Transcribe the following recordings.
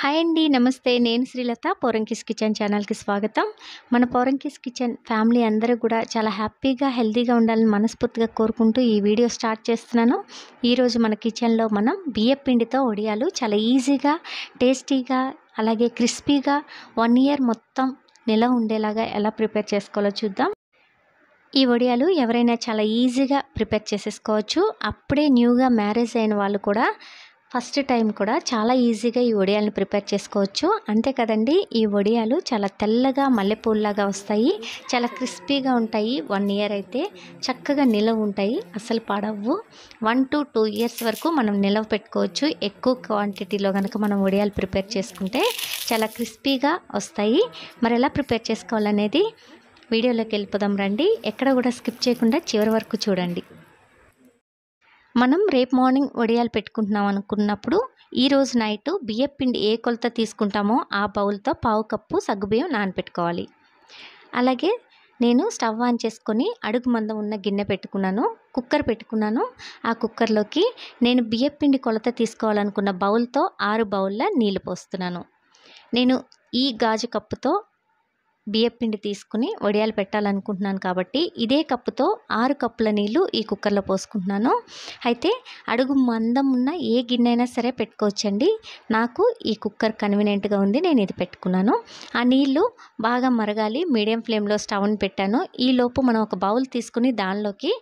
hi అండి నమస్తే నేను శ్రీలత పోరంకిస్ కిచెన్ ఛానల్కి స్వాగతం మన పోరంకిస్ కిచెన్ ఫ్యామిలీ అందరూ కూడా చాలా హ్యాపీగా హెల్తీగా ఉండాలని మనస్ఫూర్తిగా కోరుకుంటూ ఈ వీడియో స్టార్ట్ చేస్తున్నాను ఈరోజు మన కిచెన్లో మనం బియ్యం పిండితో ఒడియాలు చాలా ఈజీగా టేస్టీగా అలాగే క్రిస్పీగా వన్ ఇయర్ మొత్తం నిల ఉండేలాగా ఎలా ప్రిపేర్ చేసుకోవాలో చూద్దాం ఈ వడియాలు ఎవరైనా చాలా ఈజీగా ప్రిపేర్ చేసేసుకోవచ్చు అప్పుడే న్యూగా మ్యారేజ్ అయిన వాళ్ళు కూడా ఫస్ట్ టైం కూడా చాలా ఈజీగా ఈ వడియాలను ప్రిపేర్ చేసుకోవచ్చు అంతే కదండి ఈ వడియాలు చాలా తెల్లగా మల్లెపూల్లాగా వస్తాయి చాలా క్రిస్పీగా ఉంటాయి వన్ ఇయర్ అయితే చక్కగా నిలవ ఉంటాయి అసలు పాడవు వన్ టు టూ ఇయర్స్ వరకు మనం నిలవ పెట్టుకోవచ్చు ఎక్కువ క్వాంటిటీలో కనుక మనం వడియాలు ప్రిపేర్ చేసుకుంటే చాలా క్రిస్పీగా వస్తాయి మరి ఎలా ప్రిపేర్ చేసుకోవాలనేది వీడియోలోకి వెళ్ళిపోదాం రండి ఎక్కడ కూడా స్కిప్ చేయకుండా చివరి వరకు చూడండి మనం రేపు మార్నింగ్ వడియాలు పెట్టుకుంటున్నాం అనుకున్నప్పుడు ఈరోజు నైట్ బియ్యం పిండి ఏ కొలత తీసుకుంటామో ఆ బౌల్తో పావు కప్పు సగ్గుబియ్యం నానపెట్టుకోవాలి అలాగే నేను స్టవ్ ఆన్ చేసుకొని అడుగు మందం ఉన్న గిన్నె పెట్టుకున్నాను కుక్కర్ పెట్టుకున్నాను ఆ కుక్కర్లోకి నేను బియ్యం పిండి కొలత తీసుకోవాలనుకున్న బౌల్తో ఆరు బౌల్ల నీళ్ళు పోస్తున్నాను నేను ఈ గాజు కప్పుతో బియ్యపిండి తీసుకుని వడియాలు పెట్టాలనుకుంటున్నాను కాబట్టి ఇదే కప్పుతో ఆరు కప్పుల నీళ్లు ఈ కుక్కర్లో పోసుకుంటున్నాను అయితే అడుగు మందం ఉన్న ఏ గిన్నె అయినా సరే పెట్టుకోవచ్చండి నాకు ఈ కుక్కర్ కన్వీనియంట్గా ఉంది నేను ఇది పెట్టుకున్నాను ఆ నీళ్లు బాగా మరగాలి మీడియం ఫ్లేమ్లో స్టవ్ని పెట్టాను ఈ లోపు మనం ఒక బౌల్ తీసుకుని దానిలోకి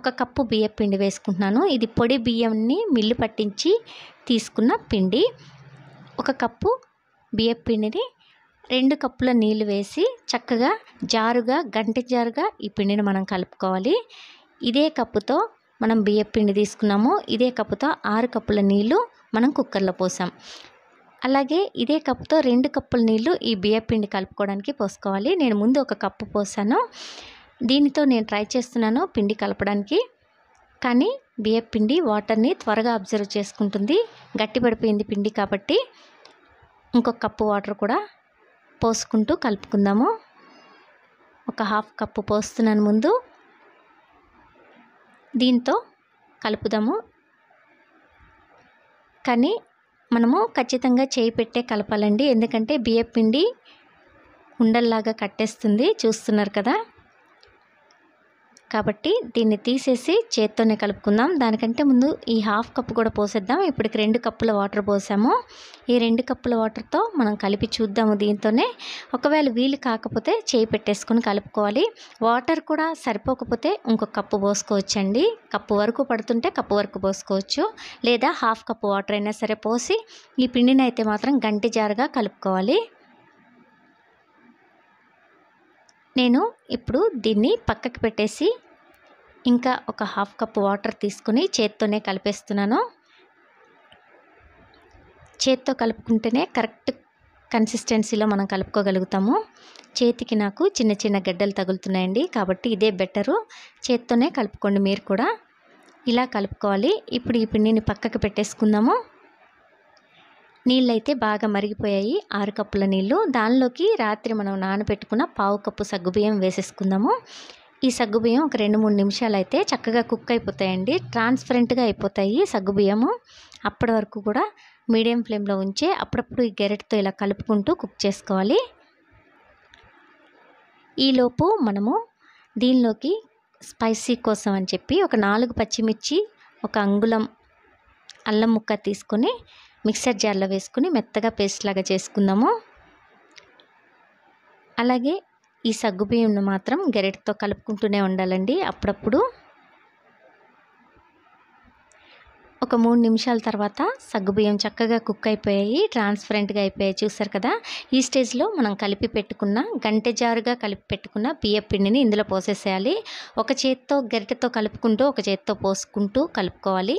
ఒక కప్పు బియ్యపిండి వేసుకుంటున్నాను ఇది పొడి బియ్యంని మిల్లు పట్టించి తీసుకున్న పిండి ఒక కప్పు బియ్యపిండిని రెండు కప్పుల నీళ్ళు వేసి చక్కగా జారుగా గంటి జారుగా ఈ పిండిని మనం కలుపుకోవాలి ఇదే కప్పుతో మనం బియ్యం పిండి తీసుకున్నాము ఇదే కప్పుతో ఆరు కప్పుల నీళ్ళు మనం కుక్కర్లో పోసాం అలాగే ఇదే కప్పుతో రెండు కప్పుల నీళ్ళు ఈ బియ్యం పిండి కలుపుకోవడానికి పోసుకోవాలి నేను ముందు ఒక కప్పు పోసాను దీనితో నేను ట్రై చేస్తున్నాను పిండి కలపడానికి కానీ బియ్యం పిండి వాటర్ని త్వరగా అబ్జర్వ్ చేసుకుంటుంది గట్టి పడిపోయింది పిండి కాబట్టి ఇంకొక కప్పు వాటర్ కూడా పోసుకుంటూ కలుపుకుందాము ఒక హాఫ్ కప్పు పోస్తున్నాను ముందు దీంతో కలుపుదాము కానీ మనము ఖచ్చితంగా చేయి పెట్టే కలపాలండి ఎందుకంటే బియ్యపిండి పిండి ఉండల్లాగా కట్టేస్తుంది చూస్తున్నారు కదా కాబట్టి దీన్ని తీసేసి చేత్తోనే కలుపుకుందాం దానికంటే ముందు ఈ హాఫ్ కప్పు కూడా పోసేద్దాం ఇప్పటికి రెండు కప్పుల వాటర్ పోసాము ఈ రెండు కప్పుల వాటర్తో మనం కలిపి చూద్దాము దీంతోనే ఒకవేళ వీలు కాకపోతే చేయి పెట్టేసుకుని కలుపుకోవాలి వాటర్ కూడా సరిపోకపోతే ఇంకొక కప్పు పోసుకోవచ్చండి కప్పు వరకు పడుతుంటే కప్పు వరకు పోసుకోవచ్చు లేదా హాఫ్ కప్పు వాటర్ అయినా సరే పోసి ఈ పిండిని అయితే మాత్రం గంటి జారుగా కలుపుకోవాలి నేను ఇప్పుడు దీన్ని పక్కకి పెట్టేసి ఇంకా ఒక హాఫ్ కప్ వాటర్ తీసుకుని చేత్తోనే కలిపేస్తున్నాను చేత్తో కలుపుకుంటేనే కరెక్ట్ కన్సిస్టెన్సీలో మనం కలుపుకోగలుగుతాము చేతికి నాకు చిన్న చిన్న గడ్డలు తగులుతున్నాయండి కాబట్టి ఇదే బెటరు చేత్తోనే కలుపుకోండి మీరు కూడా ఇలా కలుపుకోవాలి ఇప్పుడు ఈ పిండిని పక్కకి పెట్టేసుకుందాము నీళ్ళైతే బాగా మరిగిపోయాయి ఆరు కప్పుల నీళ్ళు దానిలోకి రాత్రి మనం నానబెట్టుకున్న పావు కప్పు సగ్గుబియ్యం వేసేసుకుందాము ఈ సగ్గుబియ్యం ఒక రెండు మూడు నిమిషాలు అయితే చక్కగా కుక్ అయిపోతాయండి ట్రాన్స్పరెంట్గా అయిపోతాయి సగ్గుబియ్యము అప్పటి వరకు కూడా మీడియం ఫ్లేమ్లో ఉంచే అప్పుడప్పుడు ఈ గెరెట్తో ఇలా కలుపుకుంటూ కుక్ చేసుకోవాలి ఈలోపు మనము దీనిలోకి స్పైసీ కోసం అని చెప్పి ఒక నాలుగు పచ్చిమిర్చి ఒక అంగుళం అల్లం ముక్క తీసుకొని మిక్సర్ జార్లో వేసుకుని మెత్తగా పేస్ట్ లాగా చేసుకుందాము అలాగే ఈ సగ్గుబియ్యంను మాత్రం గరిటతో కలుపుకుంటూనే ఉండాలండి అప్పుడప్పుడు ఒక మూడు నిమిషాల తర్వాత సగ్గుబియ్యం చక్కగా కుక్ అయిపోయాయి ట్రాన్స్పరెంట్గా అయిపోయాయి చూసారు కదా ఈ స్టేజ్లో మనం కలిపి పెట్టుకున్న గంటె జారుగా కలిపి పెట్టుకున్న బియ్య పిండిని ఇందులో పోసేసేయాలి ఒక చేత్తో గరిటతో కలుపుకుంటూ ఒక చేత్తో పోసుకుంటూ కలుపుకోవాలి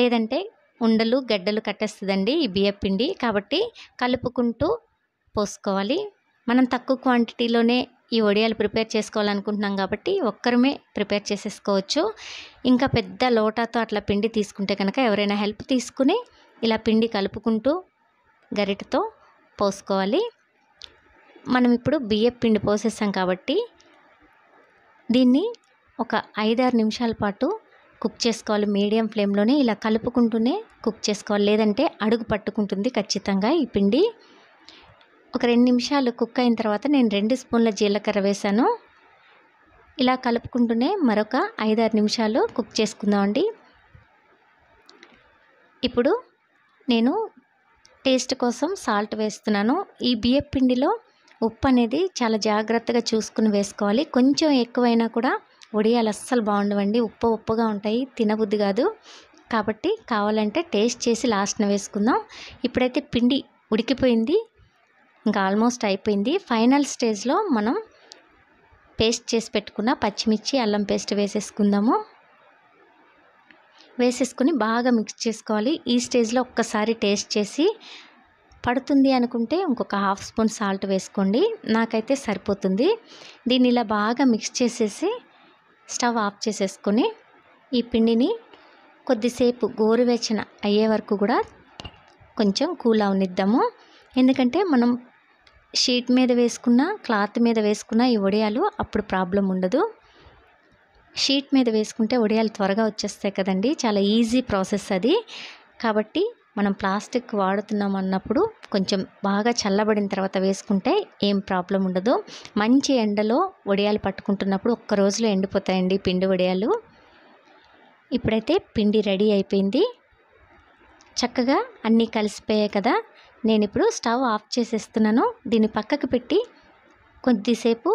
లేదంటే ఉండలు గడ్డలు కట్టేస్తుందండి ఈ బియ్యపిండి కాబట్టి కలుపుకుంటూ పోసుకోవాలి మనం తక్కువ క్వాంటిటీలోనే ఈ వడియాలు ప్రిపేర్ చేసుకోవాలనుకుంటున్నాం కాబట్టి ఒక్కరమే ప్రిపేర్ చేసేసుకోవచ్చు ఇంకా పెద్ద లోటాతో అట్లా పిండి తీసుకుంటే కనుక ఎవరైనా హెల్ప్ తీసుకుని ఇలా పిండి కలుపుకుంటూ గరిటతో పోసుకోవాలి మనం ఇప్పుడు బియ్యపిండి పిండి పోసేసాం కాబట్టి దీన్ని ఒక ఐదారు నిమిషాల పాటు కుక్ చేసుకోవాలి మీడియం ఫ్లేమ్లోనే ఇలా కలుపుకుంటూనే కుక్ చేసుకోవాలి లేదంటే అడుగు పట్టుకుంటుంది ఖచ్చితంగా ఈ పిండి ఒక రెండు నిమిషాలు కుక్ అయిన తర్వాత నేను రెండు స్పూన్ల జీలకర్ర వేశాను ఇలా కలుపుకుంటూనే మరొక ఐదారు నిమిషాలు కుక్ చేసుకుందామండి ఇప్పుడు నేను టేస్ట్ కోసం సాల్ట్ వేస్తున్నాను ఈ బియ్యపిండిలో పిండిలో ఉప్పు అనేది చాలా జాగ్రత్తగా చూసుకుని వేసుకోవాలి కొంచెం ఎక్కువైనా కూడా వడియాలు అస్సలు బాగుండవండి ఉప్పు ఉప్పుగా ఉంటాయి తినబుద్ధి కాదు కాబట్టి కావాలంటే టేస్ట్ చేసి లాస్ట్న వేసుకుందాం ఇప్పుడైతే పిండి ఉడికిపోయింది ఇంకా ఆల్మోస్ట్ అయిపోయింది ఫైనల్ స్టేజ్లో మనం పేస్ట్ చేసి పెట్టుకున్న పచ్చిమిర్చి అల్లం పేస్ట్ వేసేసుకుందాము వేసేసుకుని బాగా మిక్స్ చేసుకోవాలి ఈ స్టేజ్లో ఒక్కసారి టేస్ట్ చేసి పడుతుంది అనుకుంటే ఇంకొక హాఫ్ స్పూన్ సాల్ట్ వేసుకోండి నాకైతే సరిపోతుంది దీన్ని ఇలా బాగా మిక్స్ చేసేసి స్టవ్ ఆఫ్ చేసేసుకొని ఈ పిండిని కొద్దిసేపు గోరువెచ్చన అయ్యే వరకు కూడా కొంచెం కూల్ అవనిద్దాము ఎందుకంటే మనం షీట్ మీద వేసుకున్న క్లాత్ మీద వేసుకున్న ఈ వడియాలు అప్పుడు ప్రాబ్లం ఉండదు షీట్ మీద వేసుకుంటే వడియాలు త్వరగా వచ్చేస్తాయి కదండి చాలా ఈజీ ప్రాసెస్ అది కాబట్టి మనం ప్లాస్టిక్ వాడుతున్నాం అన్నప్పుడు కొంచెం బాగా చల్లబడిన తర్వాత వేసుకుంటే ఏం ప్రాబ్లం ఉండదు మంచి ఎండలో వడియాలు పట్టుకుంటున్నప్పుడు ఒక్క రోజులో ఎండిపోతాయండి పిండి వడియాలు ఇప్పుడైతే పిండి రెడీ అయిపోయింది చక్కగా అన్నీ కలిసిపోయాయి కదా నేను ఇప్పుడు స్టవ్ ఆఫ్ చేసేస్తున్నాను దీన్ని పక్కకు పెట్టి కొద్దిసేపు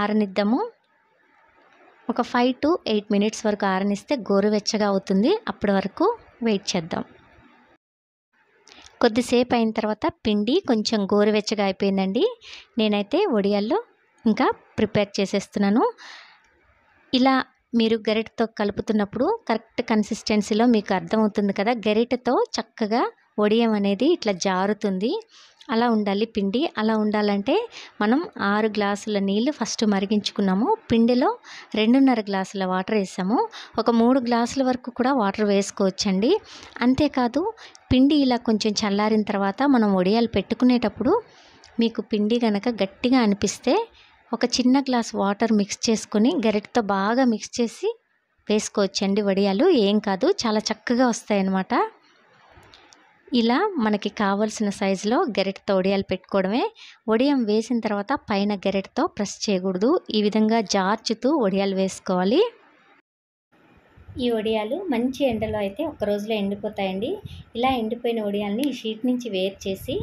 ఆరనిద్దాము ఒక ఫైవ్ టు ఎయిట్ మినిట్స్ వరకు ఆరనిస్తే గోరువెచ్చగా అవుతుంది అప్పటి వరకు వెయిట్ చేద్దాం కొద్దిసేపు అయిన తర్వాత పిండి కొంచెం గోరువెచ్చగా అయిపోయిందండి నేనైతే ఒడియాల్లో ఇంకా ప్రిపేర్ చేసేస్తున్నాను ఇలా మీరు గరిటతో కలుపుతున్నప్పుడు కరెక్ట్ కన్సిస్టెన్సీలో మీకు అర్థమవుతుంది కదా గరిటతో చక్కగా ఒడియం అనేది ఇట్లా జారుతుంది అలా ఉండాలి పిండి అలా ఉండాలంటే మనం ఆరు గ్లాసుల నీళ్ళు ఫస్ట్ మరిగించుకున్నాము పిండిలో రెండున్నర గ్లాసుల వాటర్ వేసాము ఒక మూడు గ్లాసుల వరకు కూడా వాటర్ వేసుకోవచ్చండి అంతేకాదు పిండి ఇలా కొంచెం చల్లారిన తర్వాత మనం వడియాలు పెట్టుకునేటప్పుడు మీకు పిండి కనుక గట్టిగా అనిపిస్తే ఒక చిన్న గ్లాస్ వాటర్ మిక్స్ చేసుకొని గరిటతో బాగా మిక్స్ చేసి వేసుకోవచ్చండి వడియాలు ఏం కాదు చాలా చక్కగా వస్తాయన్నమాట ఇలా మనకి కావలసిన సైజులో గరిటతో తోడియాలు పెట్టుకోవడమే ఒడియం వేసిన తర్వాత పైన గరిటతో ప్రెస్ చేయకూడదు ఈ విధంగా జార్చుతూ ఒడియాలు వేసుకోవాలి ఈ ఒడియాలు మంచి ఎండలో అయితే ఒక రోజులో ఎండిపోతాయండి ఇలా ఎండిపోయిన ఒడియాలని ఈ షీట్ నుంచి వేర్ చేసి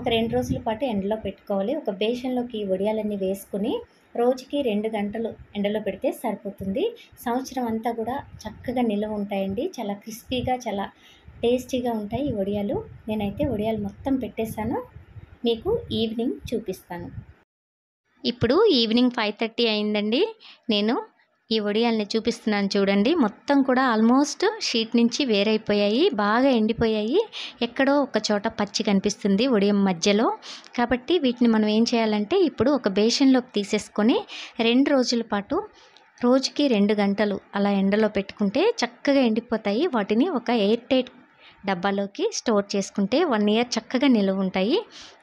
ఒక రెండు రోజుల పాటు ఎండలో పెట్టుకోవాలి ఒక బేషన్లోకి ఈ ఒడియాలన్నీ వేసుకుని రోజుకి రెండు గంటలు ఎండలో పెడితే సరిపోతుంది సంవత్సరం అంతా కూడా చక్కగా నిల్వ ఉంటాయండి చాలా క్రిస్పీగా చాలా టేస్టీగా ఉంటాయి ఈ వడియాలు నేనైతే వడియాలు మొత్తం పెట్టేశాను మీకు ఈవినింగ్ చూపిస్తాను ఇప్పుడు ఈవినింగ్ ఫైవ్ థర్టీ అయిందండి నేను ఈ వడియాల్ని చూపిస్తున్నాను చూడండి మొత్తం కూడా ఆల్మోస్ట్ షీట్ నుంచి వేరైపోయాయి బాగా ఎండిపోయాయి ఎక్కడో ఒక చోట పచ్చి కనిపిస్తుంది వడియం మధ్యలో కాబట్టి వీటిని మనం ఏం చేయాలంటే ఇప్పుడు ఒక బేషన్లోకి తీసేసుకొని రెండు రోజుల పాటు రోజుకి రెండు గంటలు అలా ఎండలో పెట్టుకుంటే చక్కగా ఎండిపోతాయి వాటిని ఒక ఎయిర్ టైట్ డబ్బాలోకి స్టోర్ చేసుకుంటే వన్ ఇయర్ చక్కగా నిలువ ఉంటాయి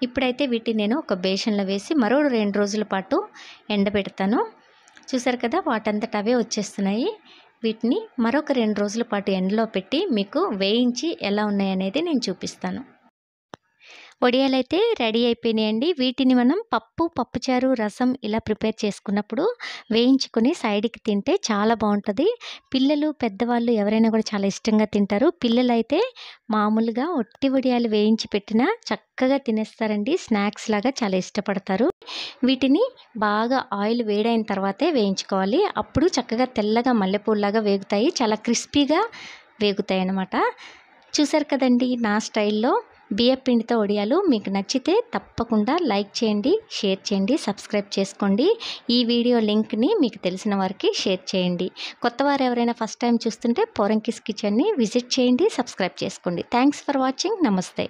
ఇప్పుడైతే వీటిని నేను ఒక బేషన్లో వేసి మరో రెండు రోజుల పాటు ఎండబెడతాను చూసారు కదా వాటంతట అవే వచ్చేస్తున్నాయి వీటిని మరొక రెండు రోజుల పాటు ఎండలో పెట్టి మీకు వేయించి ఎలా ఉన్నాయనేది నేను చూపిస్తాను వడియాలు అయితే రెడీ అయిపోయినాయండి వీటిని మనం పప్పు పప్పుచారు రసం ఇలా ప్రిపేర్ చేసుకున్నప్పుడు వేయించుకొని సైడ్కి తింటే చాలా బాగుంటుంది పిల్లలు పెద్దవాళ్ళు ఎవరైనా కూడా చాలా ఇష్టంగా తింటారు పిల్లలు అయితే మామూలుగా ఒట్టి వడియాలు వేయించి పెట్టినా చక్కగా తినేస్తారండి స్నాక్స్ లాగా చాలా ఇష్టపడతారు వీటిని బాగా ఆయిల్ వేడైన తర్వాతే వేయించుకోవాలి అప్పుడు చక్కగా తెల్లగా మల్లెపూలాగా వేగుతాయి చాలా క్రిస్పీగా వేగుతాయి అన్నమాట చూసారు కదండి నా స్టైల్లో బియ్యం పిండితో ఒడియాలు మీకు నచ్చితే తప్పకుండా లైక్ చేయండి షేర్ చేయండి సబ్స్క్రైబ్ చేసుకోండి ఈ వీడియో లింక్ని మీకు తెలిసిన వారికి షేర్ చేయండి కొత్త వారు ఎవరైనా ఫస్ట్ టైం చూస్తుంటే పోరంకిస్ కిచెన్ని విజిట్ చేయండి సబ్స్క్రైబ్ చేసుకోండి థ్యాంక్స్ ఫర్ వాచింగ్ నమస్తే